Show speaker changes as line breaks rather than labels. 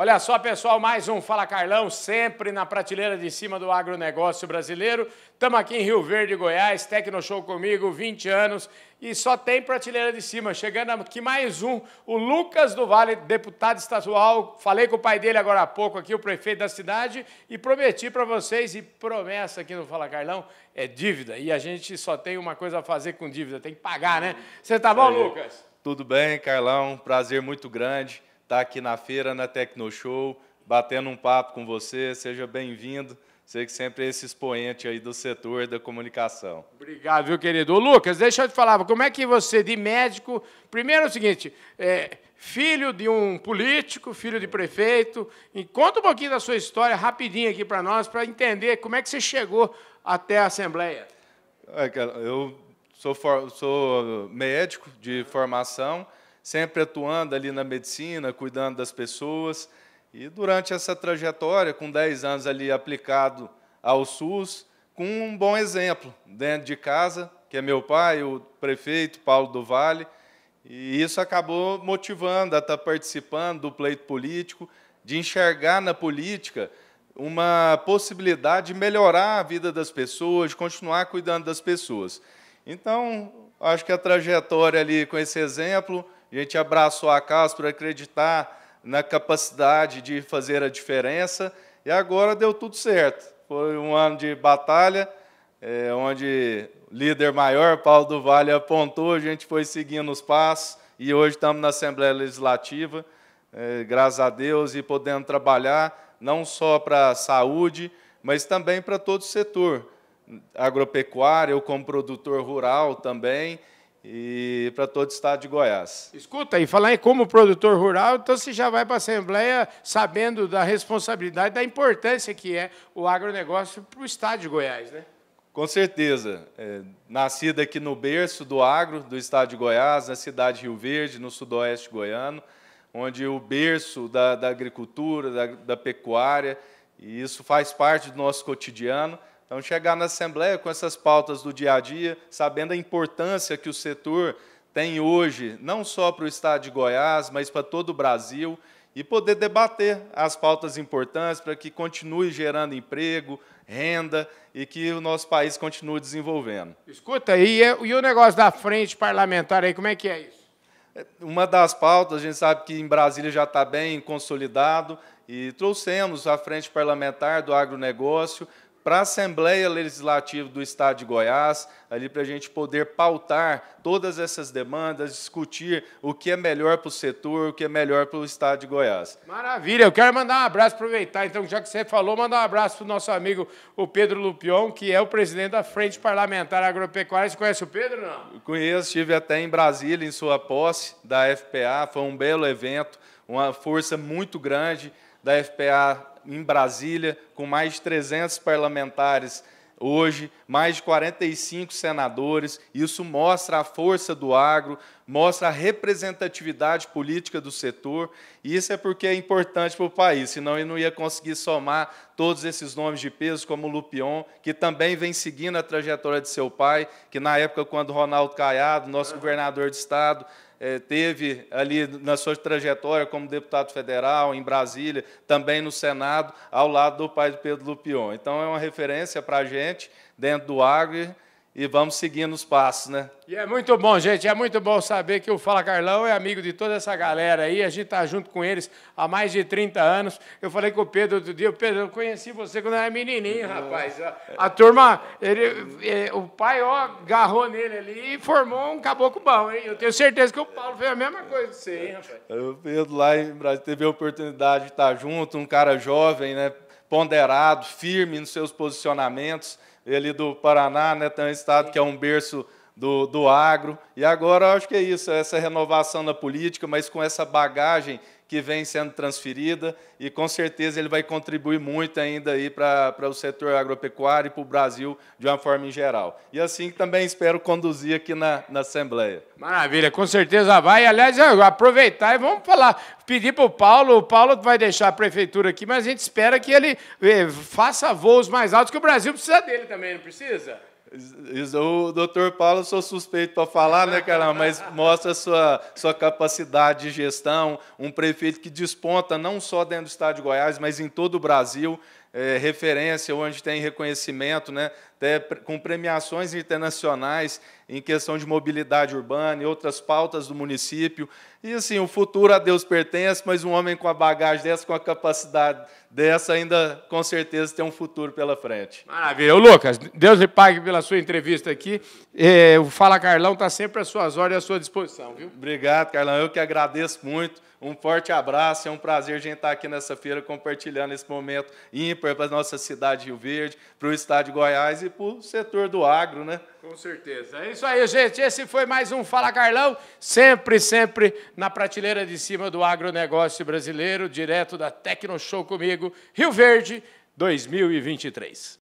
Olha só, pessoal, mais um Fala Carlão, sempre na prateleira de cima do agronegócio brasileiro. Estamos aqui em Rio Verde, Goiás, Tecno Show comigo, 20 anos, e só tem prateleira de cima. Chegando aqui mais um, o Lucas do Vale, deputado estadual. Falei com o pai dele agora há pouco aqui, o prefeito da cidade, e prometi para vocês, e promessa aqui no
Fala Carlão,
é dívida. E a gente só tem uma coisa a fazer com dívida, tem que pagar, né? Você tá bom, Lucas?
Tudo bem, Carlão, prazer muito grande estar tá aqui na feira, na Tecnoshow, batendo um papo com você. Seja bem-vindo. Sei que sempre é esse expoente aí do setor da comunicação.
Obrigado, viu, querido. Ô, Lucas, deixa eu te falar, como é que você, de médico, primeiro é o seguinte, é, filho de um político, filho de prefeito, e conta um pouquinho da sua história rapidinho aqui para nós, para entender como é que você chegou até a Assembleia.
É, eu sou, for, sou médico de formação, sempre atuando ali na medicina, cuidando das pessoas. E durante essa trajetória, com 10 anos ali aplicado ao SUS, com um bom exemplo dentro de casa, que é meu pai, o prefeito Paulo do Vale, e isso acabou motivando a estar tá participando do pleito político, de enxergar na política uma possibilidade de melhorar a vida das pessoas, de continuar cuidando das pessoas. Então, acho que a trajetória ali com esse exemplo a gente abraçou a causa por acreditar na capacidade de fazer a diferença e agora deu tudo certo. Foi um ano de batalha, é, onde líder maior, Paulo do Vale, apontou, a gente foi seguindo os passos e hoje estamos na Assembleia Legislativa, é, graças a Deus, e podendo trabalhar não só para a saúde, mas também para todo o setor agropecuário, como produtor rural também, e para todo o estado de Goiás.
Escuta, e falar em como produtor rural, então você já vai para a Assembleia sabendo da responsabilidade, da importância que é o agronegócio para o estado de Goiás,
né? Com certeza. É, nascida aqui no berço do agro do estado de Goiás, na cidade de Rio Verde, no sudoeste goiano, onde o berço da, da agricultura, da, da pecuária, e isso faz parte do nosso cotidiano, então, chegar na Assembleia com essas pautas do dia a dia, sabendo a importância que o setor tem hoje, não só para o estado de Goiás, mas para todo o Brasil, e poder debater as pautas importantes para que continue gerando emprego, renda e que o nosso país continue desenvolvendo.
Escuta, e, é, e o negócio da frente parlamentar aí, como é que é isso?
É, uma das pautas, a gente sabe que em Brasília já está bem consolidado, e trouxemos a frente parlamentar do agronegócio para a Assembleia Legislativa do Estado de Goiás, ali para a gente poder pautar todas essas demandas, discutir o que é melhor para o setor, o que é melhor para o Estado de Goiás.
Maravilha, eu quero mandar um abraço, aproveitar, então, já que você falou, mandar um abraço para o nosso amigo, o Pedro Lupion, que é o presidente da Frente Parlamentar Agropecuária. Você conhece o Pedro, não?
Eu conheço, estive até em Brasília, em sua posse da FPA, foi um belo evento, uma força muito grande, da FPA em Brasília, com mais de 300 parlamentares hoje, mais de 45 senadores. Isso mostra a força do agro, mostra a representatividade política do setor. E isso é porque é importante para o país, senão ele não ia conseguir somar todos esses nomes de peso, como o Lupion, que também vem seguindo a trajetória de seu pai, que na época, quando Ronaldo Caiado, nosso governador de Estado, eh, teve ali na sua trajetória como deputado federal, em Brasília, também no Senado, ao lado do pai de Pedro Lupion. Então, é uma referência para a gente, dentro do Agri, e vamos seguindo os passos, né?
E é muito bom, gente. É muito bom saber que o Fala Carlão é amigo de toda essa galera aí. A gente tá junto com eles há mais de 30 anos. Eu falei com o Pedro outro dia. Pedro, eu conheci você quando eu era menininho, uhum. rapaz. A, a turma, ele, é, o pai, ó, agarrou nele ali e formou um caboclo bom, hein? Eu tenho certeza que o Paulo fez a mesma coisa que você, hein, rapaz?
O Pedro lá em Brasília teve a oportunidade de estar junto, um cara jovem, né? Ponderado, firme nos seus posicionamentos ele é do Paraná, né, tem um estado que é um berço do, do agro. E agora acho que é isso, essa renovação na política, mas com essa bagagem que vem sendo transferida e com certeza ele vai contribuir muito ainda aí para o setor agropecuário e para o Brasil de uma forma em geral. E assim também espero conduzir aqui na, na Assembleia.
Maravilha, com certeza vai. Aliás, aproveitar e vamos falar, pedir para o Paulo, o Paulo vai deixar a prefeitura aqui, mas a gente espera que ele eh, faça voos mais altos, que o Brasil precisa dele também,
não precisa? O doutor Paulo, eu sou suspeito para falar, né, cara? Mas mostra sua, sua capacidade de gestão. Um prefeito que desponta não só dentro do estado de Goiás, mas em todo o Brasil é, referência, onde tem reconhecimento, né, até com premiações internacionais em questão de mobilidade urbana e outras pautas do município. E assim, o futuro a Deus pertence, mas um homem com a bagagem dessa, com a capacidade dessa, ainda com certeza tem um futuro pela frente. Maravilha. Ô, Lucas, Deus lhe pague pela sua entrevista aqui. É, o Fala Carlão está sempre às suas horas e à sua disposição, viu? Obrigado, Carlão. Eu que agradeço muito. Um forte abraço, é um prazer a gente estar tá aqui nessa feira compartilhando esse momento ímpar para a nossa cidade Rio Verde, para o estado de Goiás e para o setor do agro, né?
Com certeza. É isso aí, gente.
Esse foi mais um Fala Carlão,
sempre, sempre na prateleira de cima do agronegócio brasileiro, direto da Tecno Show comigo, Rio Verde 2023.